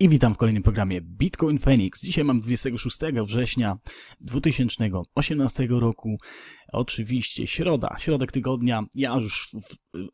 I witam w kolejnym programie Bitcoin Phoenix. Dzisiaj mam 26 września 2018 roku. Oczywiście środa, środek tygodnia. Ja już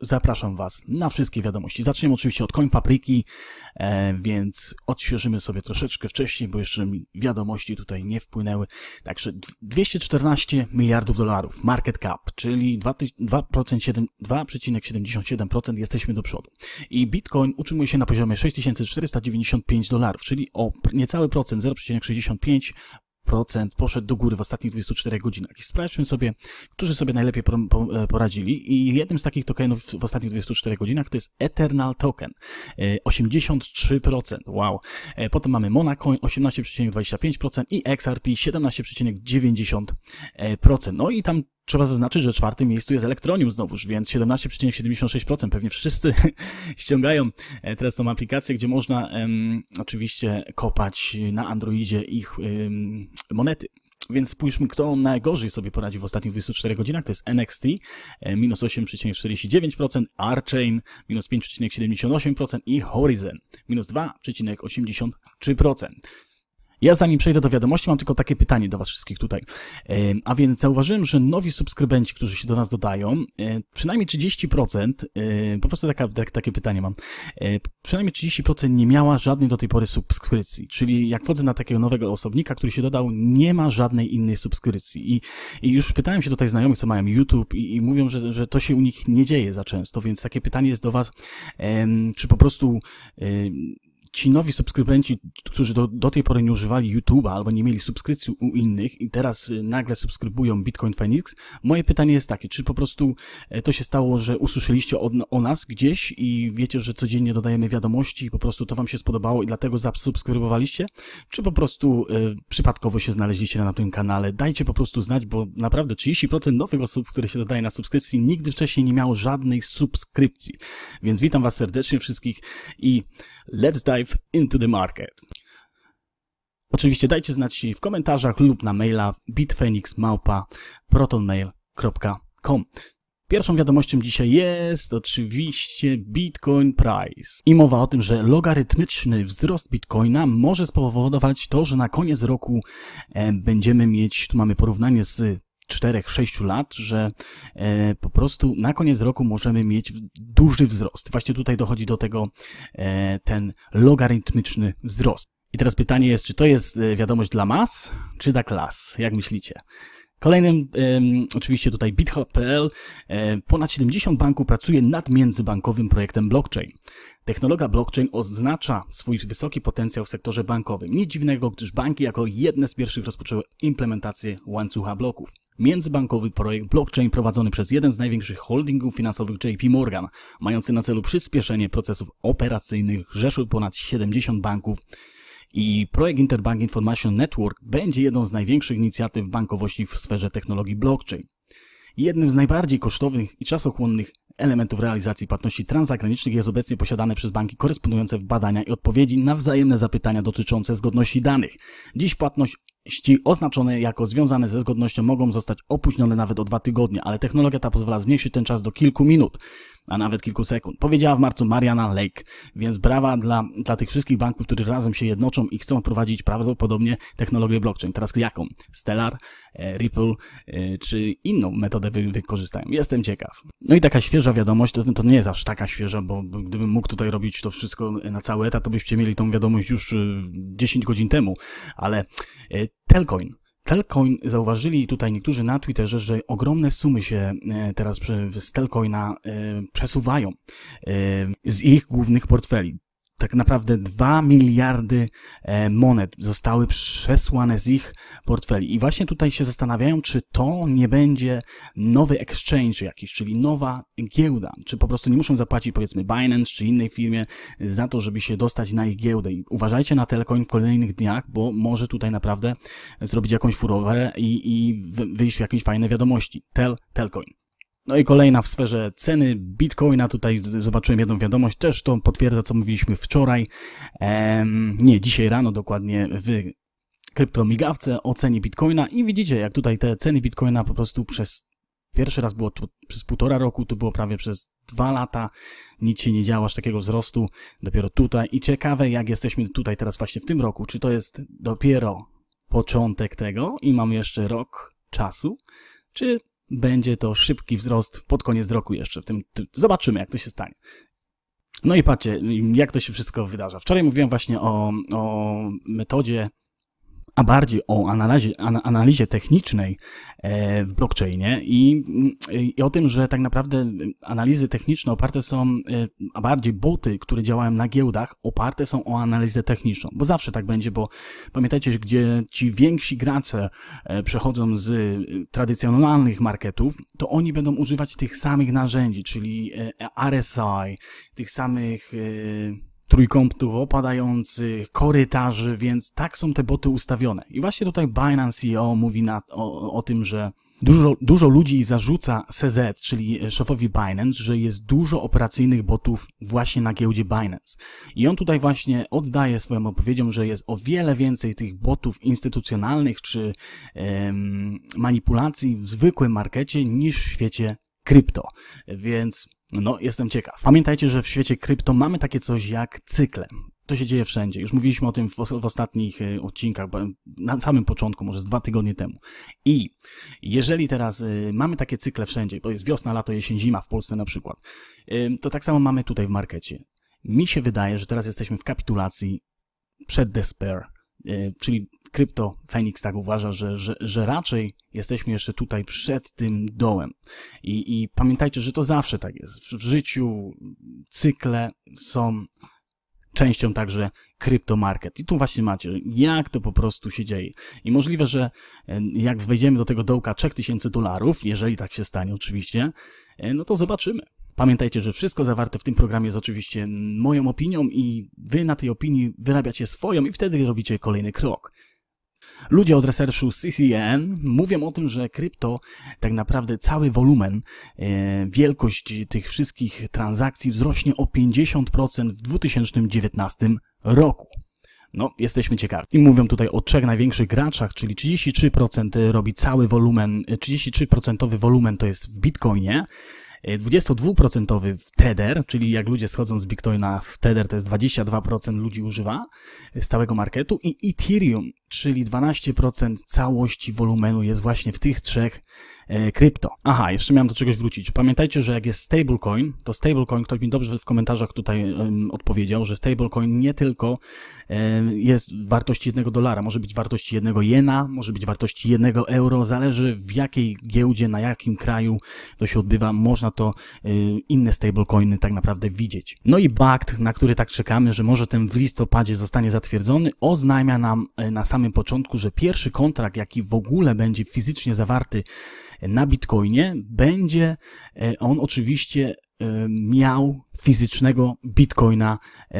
zapraszam Was na wszystkie wiadomości. Zaczniemy oczywiście od koń papryki, e, więc odświeżymy sobie troszeczkę wcześniej, bo jeszcze mi wiadomości tutaj nie wpłynęły. Także 214 miliardów dolarów market cap, czyli 2,77% jesteśmy do przodu. I Bitcoin utrzymuje się na poziomie 6495 5 dolarów, czyli o niecały procent, 0,65 procent poszedł do góry w ostatnich 24 godzinach. I sprawdźmy sobie, którzy sobie najlepiej e, poradzili. I jednym z takich tokenów w ostatnich 24 godzinach to jest Eternal Token. 83%. E, wow. E, potem mamy Monacoin 18,25% i XRP 17,90%. No i tam Trzeba zaznaczyć, że czwartym miejscu jest Elektronium znowuż, więc 17,76% pewnie wszyscy ściągają e, teraz tą aplikację, gdzie można oczywiście kopać na Androidzie ich monety. Więc spójrzmy, kto najgorzej sobie poradził w ostatnich 24 godzinach. To jest NXT, e, minus 8,49%, Archain, minus 5,78% i Horizon, minus 2,83%. Ja zanim przejdę do wiadomości, mam tylko takie pytanie do Was wszystkich tutaj. E, a więc zauważyłem, że nowi subskrybenci, którzy się do nas dodają, e, przynajmniej 30%, e, po prostu taka, tak, takie pytanie mam, przynajmniej 30% nie miała żadnej do tej pory subskrypcji. Czyli jak wchodzę na takiego nowego osobnika, który się dodał, nie ma żadnej innej subskrypcji. I, i już pytałem się tutaj znajomych, co mają YouTube i, i mówią, że, że to się u nich nie dzieje za często, więc takie pytanie jest do Was, czy po prostu ci nowi subskrybenci, którzy do, do tej pory nie używali YouTube'a albo nie mieli subskrypcji u innych i teraz y, nagle subskrybują Bitcoin Phoenix, moje pytanie jest takie, czy po prostu e, to się stało, że usłyszeliście od, o nas gdzieś i wiecie, że codziennie dodajemy wiadomości i po prostu to wam się spodobało i dlatego zasubskrybowaliście, czy po prostu y, przypadkowo się znaleźliście na tym kanale, dajcie po prostu znać, bo naprawdę 30% nowych osób, które się dodaje na subskrypcji, nigdy wcześniej nie miało żadnej subskrypcji. Więc witam was serdecznie wszystkich i let's dive into the market. Oczywiście dajcie znać w komentarzach lub na maila bitfenixmałpa.protonmail.com Pierwszą wiadomością dzisiaj jest oczywiście Bitcoin Price. I mowa o tym, że logarytmiczny wzrost Bitcoina może spowodować to, że na koniec roku e, będziemy mieć, tu mamy porównanie z czterech, sześciu lat, że e, po prostu na koniec roku możemy mieć duży wzrost. Właśnie tutaj dochodzi do tego e, ten logarytmiczny wzrost. I teraz pytanie jest, czy to jest e, wiadomość dla mas, czy dla klas? Jak myślicie? Kolejnym, oczywiście tutaj bithop.pl, e, ponad 70 banków pracuje nad międzybankowym projektem blockchain. Technologia blockchain oznacza swój wysoki potencjał w sektorze bankowym. Nic dziwnego, gdyż banki jako jedne z pierwszych rozpoczęły implementację łańcucha bloków. Międzybankowy projekt blockchain prowadzony przez jeden z największych holdingów finansowych JP Morgan, mający na celu przyspieszenie procesów operacyjnych, rzeszył ponad 70 banków i projekt Interbank Information Network będzie jedną z największych inicjatyw bankowości w sferze technologii blockchain. Jednym z najbardziej kosztownych i czasochłonnych elementów realizacji płatności transgranicznych jest obecnie posiadane przez banki korespondujące w badania i odpowiedzi na wzajemne zapytania dotyczące zgodności danych. Dziś płatności oznaczone jako związane ze zgodnością mogą zostać opóźnione nawet o dwa tygodnie, ale technologia ta pozwala zmniejszyć ten czas do kilku minut a nawet kilku sekund. Powiedziała w marcu Mariana Lake, więc brawa dla, dla tych wszystkich banków, które razem się jednoczą i chcą wprowadzić prawdopodobnie technologię blockchain. Teraz jaką? Stellar, e, Ripple e, czy inną metodę wy, wykorzystają. Jestem ciekaw. No i taka świeża wiadomość, to, to nie jest aż taka świeża, bo gdybym mógł tutaj robić to wszystko na cały etat, to byście mieli tą wiadomość już 10 e, godzin temu, ale Telcoin Stelcoin, zauważyli tutaj niektórzy na Twitterze, że ogromne sumy się e, teraz z Telcoina e, przesuwają e, z ich głównych portfeli tak naprawdę 2 miliardy e, monet zostały przesłane z ich portfeli. I właśnie tutaj się zastanawiają, czy to nie będzie nowy exchange jakiś, czyli nowa giełda. Czy po prostu nie muszą zapłacić powiedzmy Binance czy innej firmie za to, żeby się dostać na ich giełdę. I uważajcie na Telecoin w kolejnych dniach, bo może tutaj naprawdę zrobić jakąś furorę i, i wyjść w jakieś fajne wiadomości. Tel, Telcoin. No i kolejna w sferze ceny Bitcoina, tutaj zobaczyłem jedną wiadomość, też to potwierdza, co mówiliśmy wczoraj, ehm, nie, dzisiaj rano dokładnie w kryptomigawce o cenie Bitcoina i widzicie, jak tutaj te ceny Bitcoina po prostu przez pierwszy raz było tu, przez półtora roku, to było prawie przez dwa lata, nic się nie działo, aż takiego wzrostu dopiero tutaj i ciekawe, jak jesteśmy tutaj teraz właśnie w tym roku, czy to jest dopiero początek tego i mam jeszcze rok czasu, czy będzie to szybki wzrost pod koniec roku jeszcze. W tym, zobaczymy, jak to się stanie. No i patrzcie, jak to się wszystko wydarza. Wczoraj mówiłem właśnie o, o metodzie a bardziej o analizie, analizie technicznej e, w blockchainie i, i, o tym, że tak naprawdę analizy techniczne oparte są, e, a bardziej boty, które działają na giełdach, oparte są o analizę techniczną, bo zawsze tak będzie, bo pamiętajcie, gdzie ci więksi gracze e, przechodzą z tradycjonalnych marketów, to oni będą używać tych samych narzędzi, czyli RSI, tych samych trójkątów opadających, korytarzy, więc tak są te boty ustawione. I właśnie tutaj Binance CEO mówi na, o, o tym, że Dużo, dużo ludzi zarzuca CZ, czyli szefowi Binance, że jest dużo operacyjnych botów właśnie na giełdzie Binance. I on tutaj właśnie oddaje swoją opowiedzią, że jest o wiele więcej tych botów instytucjonalnych czy em, manipulacji w zwykłym markecie niż w świecie krypto. Więc no, jestem ciekaw. Pamiętajcie, że w świecie krypto mamy takie coś jak cykle. To się dzieje wszędzie. Już mówiliśmy o tym w, w ostatnich y, odcinkach, na samym początku, może z dwa tygodnie temu. I jeżeli teraz y, mamy takie cykle wszędzie, to jest wiosna, lato, jesień, zima w Polsce na przykład, y, to tak samo mamy tutaj w markecie. Mi się wydaje, że teraz jesteśmy w kapitulacji przed despair, y, czyli Krypto Phoenix tak uważa, że, że, że raczej jesteśmy jeszcze tutaj przed tym dołem. I, I pamiętajcie, że to zawsze tak jest. W życiu cykle są częścią także kryptomarket. I tu właśnie macie, jak to po prostu się dzieje. I możliwe, że e, jak wejdziemy do tego dołka 3000 dolarów, jeżeli tak się stanie oczywiście, e, no to zobaczymy. Pamiętajcie, że wszystko zawarte w tym programie jest oczywiście moją opinią i wy na tej opinii wyrabiacie swoją i wtedy robicie kolejny krok. Ludzie od researchu CCN mówią o tym, że krypto tak naprawdę cały wolumen, e, wielkość tych wszystkich transakcji wzrośnie o 50% w 2019 roku. No, jesteśmy ciekawi. I mówią tutaj o trzech największych graczach, czyli 33% robi cały wolumen, 33% wolumen to jest w Bitcoinie, 22% w Tether, czyli jak ludzie schodzą z Bitcoina w Tether, to jest 22% ludzi używa z całego marketu i Ethereum, czyli 12% całości wolumenu jest właśnie w tych trzech E, krypto. Aha, jeszcze miałem do czegoś wrócić. Pamiętajcie, że jak jest stablecoin, to stablecoin, ktoś mi dobrze w komentarzach tutaj um, odpowiedział, że stablecoin nie tylko um, jest wartości jednego dolara, może być wartości jednego jena, może być wartości jednego euro, zależy w jakiej giełdzie, na jakim kraju to się odbywa, można to um, inne stablecoiny tak naprawdę widzieć. No i bakt, na który tak czekamy, że może ten w listopadzie zostanie zatwierdzony, oznajmia nam na samym początku, że pierwszy kontrakt, jaki w ogóle będzie fizycznie zawarty na Bitcoinie, będzie e, on oczywiście e, miał fizycznego bitcoina e,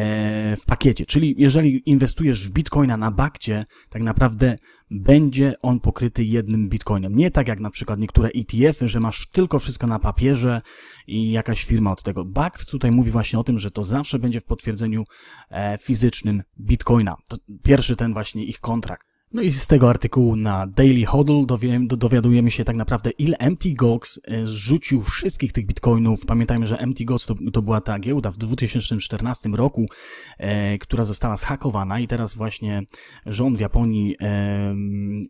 w pakiecie. Czyli jeżeli inwestujesz w bitcoina na bakcie, tak naprawdę będzie on pokryty jednym bitcoinem. Nie tak jak na przykład niektóre ETF-y, że masz tylko wszystko na papierze i jakaś firma od tego. Bakt tutaj mówi właśnie o tym, że to zawsze będzie w potwierdzeniu fizycznym bitcoina. To pierwszy ten właśnie ich kontrakt. No i z tego artykułu na Daily Hodl dowiadujemy się tak naprawdę, ile MT Gox e, zrzucił wszystkich tych bitcoinów. Pamiętajmy, że MT Gox to, to była ta giełda w 2014 roku, e, która została zhakowana i teraz właśnie rząd w Japonii e,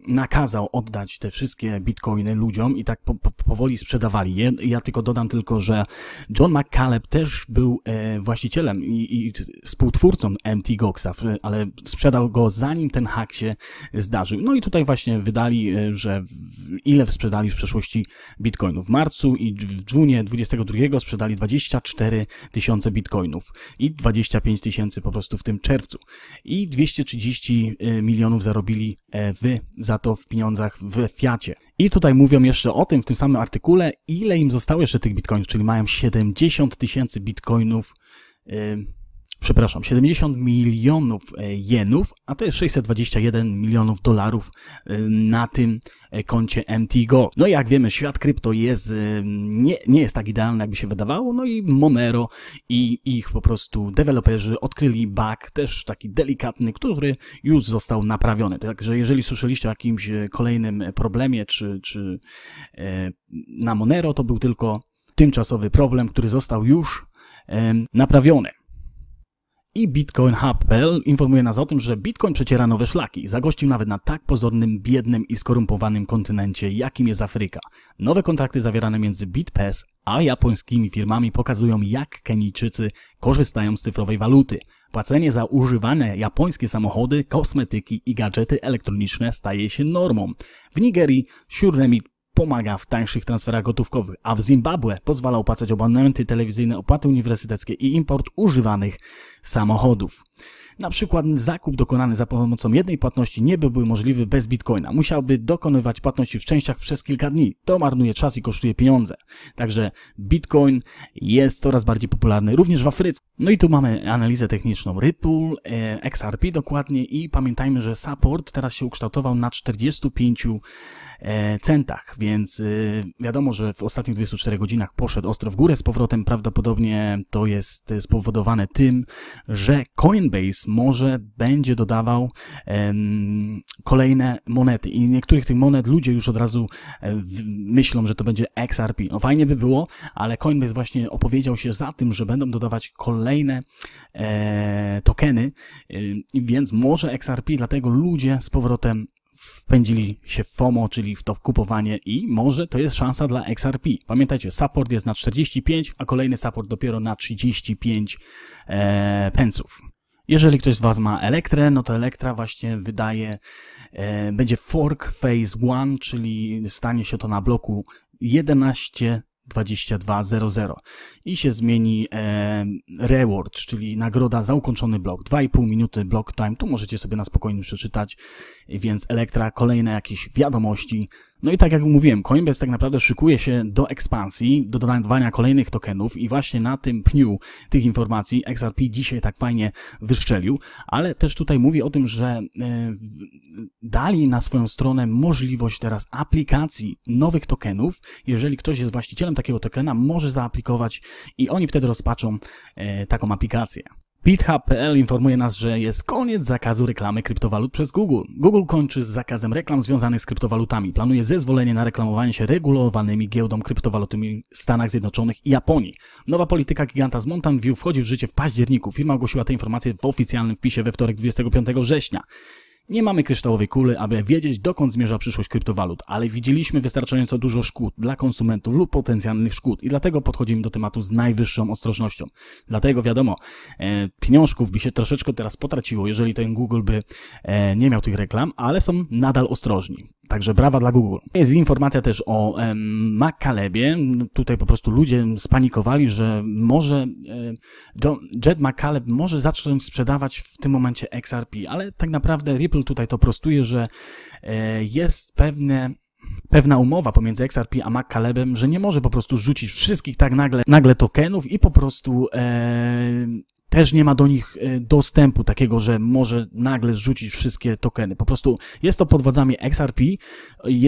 nakazał oddać te wszystkie bitcoiny ludziom i tak po, po, powoli sprzedawali je. Ja tylko dodam tylko, że John McCaleb też był e, właścicielem i, i współtwórcą MT Goxa, ale sprzedał go zanim ten hak się zdarzył. No i tutaj właśnie wydali, e, że ile sprzedali w przeszłości bitcoinów. W marcu i w junie 22 sprzedali 24 tysiące bitcoinów i 25 tysięcy po prostu w tym czerwcu. I 230 e, milionów zarobili e, wy za to w pieniądzach w Fiacie. I tutaj mówią jeszcze o tym w tym samym artykule, ile im zostało jeszcze tych bitcoinów, czyli mają 70 tysięcy bitcoinów. Yy, przepraszam, 70 milionów e, jenów, a to jest 621 milionów dolarów e, na tym e, koncie MTGO. No i jak wiemy, świat krypto jest, nie, nie jest tak idealny, jakby się wydawało, no i Monero i ich po prostu deweloperzy odkryli bug, też taki delikatny, który już został naprawiony. Także jeżeli słyszeliście o jakimś kolejnym problemie, czy, czy na Monero, to był tylko tymczasowy problem, który został już naprawiony. I Bitcoin Hub.pl informuje nas o tym, że Bitcoin przeciera nowe szlaki. Zagościł nawet na tak pozornym, biednym i skorumpowanym kontynencie, jakim jest Afryka. Nowe kontrakty zawierane między BitPass a japońskimi firmami pokazują, jak Kenijczycy korzystają z cyfrowej waluty. Płacenie za używane japońskie samochody, kosmetyki i gadżety elektroniczne staje się normą. W Nigerii Shuremit pomaga w tańszych transferach gotówkowych, a w Zimbabwe pozwala opłacać abonamenty telewizyjne, opłaty uniwersyteckie i import używanych samochodów. Na przykład zakup dokonany za pomocą jednej płatności nie byłby możliwy bez bitcoina. Musiałby dokonywać płatności w częściach przez kilka dni. To marnuje czas i kosztuje pieniądze. Także bitcoin jest coraz bardziej popularny również w Afryce. No i tu mamy analizę techniczną Ripple, e, XRP dokładnie i pamiętajmy, że support teraz się ukształtował na 45 E, centach, więc y, wiadomo, że w ostatnich 24 godzinach poszedł ostro w górę z powrotem. Prawdopodobnie to jest y, spowodowane tym, że Coinbase może będzie dodawał kolejne monety i niektórych tych monet ludzie już od razu e, myślą, że to będzie XRP. No fajnie by było, ale Coinbase właśnie opowiedział się za tym, że będą dodawać kolejne e, tokeny, y, więc może XRP, dlatego ludzie z powrotem wpędzili się w FOMO, czyli w to w kupowanie i może to jest szansa dla XRP. Pamiętajcie, support jest na 45, a kolejny support dopiero na 35 e, pensów. Jeżeli ktoś z Was ma Elektrę, no to Elektra właśnie wydaje, e, będzie fork phase 1, czyli stanie się to na bloku 11 2200 i się zmieni e, reward, czyli nagroda za ukończony blok. 2,5 minuty block time, tu możecie sobie na spokojnie przeczytać, więc Elektra, kolejne jakieś wiadomości, no i tak jak mówiłem, Coinbase tak naprawdę szykuje się do ekspansji, do dodawania kolejnych tokenów i właśnie na tym pniu tych informacji XRP dzisiaj tak fajnie wyszczelił, ale też tutaj mówi o tym, że e, dali na swoją stronę możliwość teraz aplikacji nowych tokenów. Jeżeli ktoś jest właścicielem takiego tokena, może zaaplikować i oni wtedy rozpatrzą e, taką aplikację. BitHub.pl informuje nas, że jest koniec zakazu reklamy kryptowalut przez Google. Google kończy z zakazem reklam związanych z kryptowalutami. Planuje zezwolenie na reklamowanie się regulowanymi giełdą kryptowalutami w Stanach Zjednoczonych i Japonii. Nowa polityka giganta z Mountain View wchodzi w życie w październiku. Firma ogłosiła tę informację w oficjalnym wpisie we wtorek 25 września. Nie mamy kryształowej kuli, aby wiedzieć dokąd zmierza przyszłość kryptowalut, ale widzieliśmy wystarczająco dużo szkód dla konsumentów lub potencjalnych szkód i dlatego podchodzimy do tematu z najwyższą ostrożnością. Dlatego wiadomo, e, pieniążków by się troszeczkę teraz potraciło, jeżeli ten Google by e, nie miał tych reklam, ale są nadal ostrożni. Także brawa dla Google. Jest informacja też o McCalebie. Tutaj po prostu ludzie spanikowali, że może e, Jed McCaleb może zacząć sprzedawać w tym momencie XRP, ale tak naprawdę Ripple tutaj to prostuje, że e, jest pewne pewna umowa pomiędzy XRP a McCalebem, że nie może po prostu rzucić wszystkich tak nagle, nagle tokenów i po prostu e, też nie ma do nich y, dostępu takiego, że może nagle rzucić wszystkie tokeny. Po prostu jest to pod władzami XRP,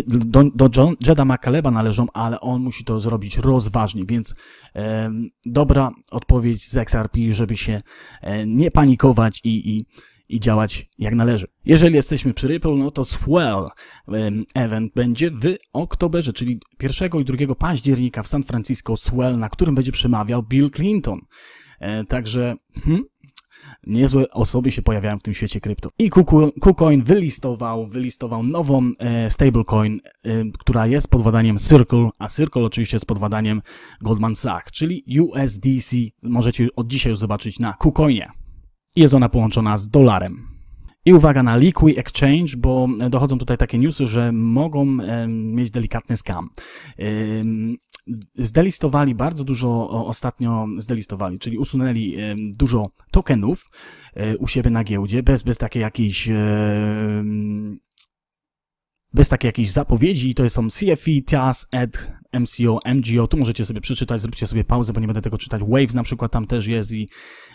do, do John, Jeda McCaleba należą, ale on musi to zrobić rozważnie, więc e, dobra odpowiedź z XRP, żeby się e, nie panikować i, i i działać jak należy. Jeżeli jesteśmy przy Ripple, no to Swell event będzie w oktoberze, czyli 1 i 2 października w San Francisco Swell, na którym będzie przemawiał Bill Clinton. E, także hmm, niezłe osoby się pojawiają w tym świecie krypto. I KuCoin wylistował, wylistował nową e, stablecoin, e, która jest pod Circle, a Circle oczywiście jest pod Goldman Sachs, czyli USDC. Możecie od dzisiaj już zobaczyć na KuCoinie. Jest ona połączona z dolarem. I uwaga na Liqui Exchange, bo dochodzą tutaj takie newsy, że mogą e, mieć delikatny scam. E, zdelistowali bardzo dużo ostatnio, zdelistowali, czyli usunęli dużo tokenów e, u siebie na giełdzie, bez, bez takiej jakiejś bez takiej jakiejś zapowiedzi i to są CFE, TAS, ED, MCO, MGO. Tu możecie sobie przeczytać, zróbcie sobie pauzę, bo nie będę tego czytać. Waves na przykład tam też jest i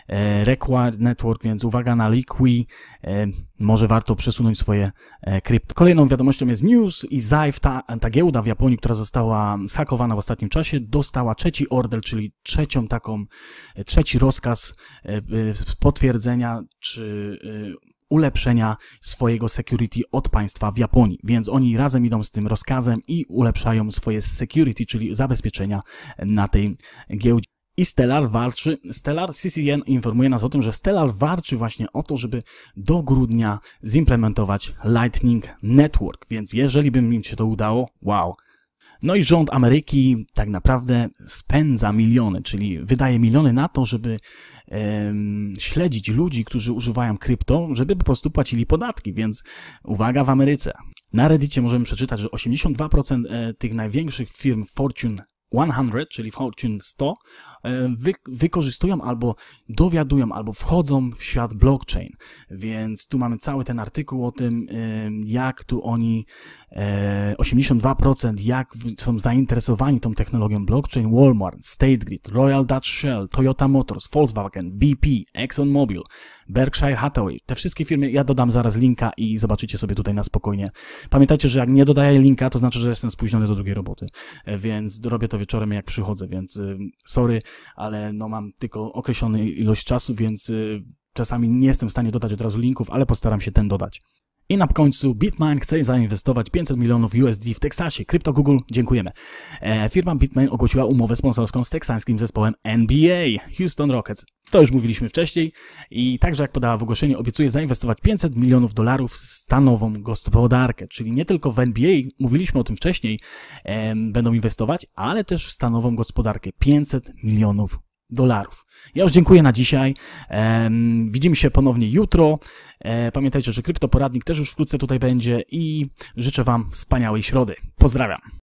e, Required Network, więc uwaga na Liqui. E, może warto przesunąć swoje e, krypt. Kolejną wiadomością jest News i Zive, ta, ta giełda w Japonii, która została zhakowana w ostatnim czasie, dostała trzeci order, czyli trzecią taką, e, trzeci rozkaz e, e potwierdzenia, czy e, ulepszenia swojego security od państwa w Japonii. Więc oni razem idą z tym rozkazem i ulepszają swoje security, czyli zabezpieczenia na tej giełdzie. I Stellar walczy, Stellar CCN informuje nas o tym, że Stellar walczy właśnie o to, żeby do grudnia zimplementować Lightning Network. Więc jeżeli by mi się to udało, wow, no i rząd Ameryki tak naprawdę spędza miliony, czyli wydaje miliony na to, żeby um, śledzić ludzi, którzy używają krypto, żeby po prostu płacili podatki, więc uwaga w Ameryce. Na Reddicie możemy przeczytać, że 82% e, tych największych firm Fortune 100, czyli Fortune 100, e, wy, wykorzystują albo dowiadują, albo wchodzą w świat blockchain. Więc tu mamy cały ten artykuł o tym, e, jak tu oni, 82% e, jak są zainteresowani tą technologią blockchain. Walmart, State Grid, Royal Dutch Shell, Toyota Motors, Volkswagen, BP, ExxonMobil, Berkshire Hathaway. Te wszystkie firmy, ja dodam zaraz linka i zobaczycie sobie tutaj na spokojnie. Pamiętajcie, że jak nie dodaję linka, to znaczy, że jestem spóźniony do drugiej roboty, e, więc robię to wieczorem, jak przychodzę, więc y, sorry, ale no mam tylko określony ilość czasu, więc y, czasami nie jestem w stanie dodać od razu linków, ale postaram się ten dodać. I na końcu Bitmain chce zainwestować 500 milionów USD w Teksasie. Krypto Google, dziękujemy. E, firma Bitmain ogłosiła umowę sponsorską z teksańskim zespołem NBA Houston Rockets. To już mówiliśmy wcześniej i także jak podała w ogłoszeniu, obiecuje zainwestować 500 milionów dolarów w stanową gospodarkę, czyli nie tylko w NBA, mówiliśmy o tym wcześniej, e, będą inwestować, ale też w stanową gospodarkę 500 milionów dolarów. Ja już dziękuję na dzisiaj. Widzimy się ponownie jutro. E, pamiętajcie, że kryptoporadnik też już wkrótce tutaj będzie i życzę Wam wspaniałej środy. Pozdrawiam.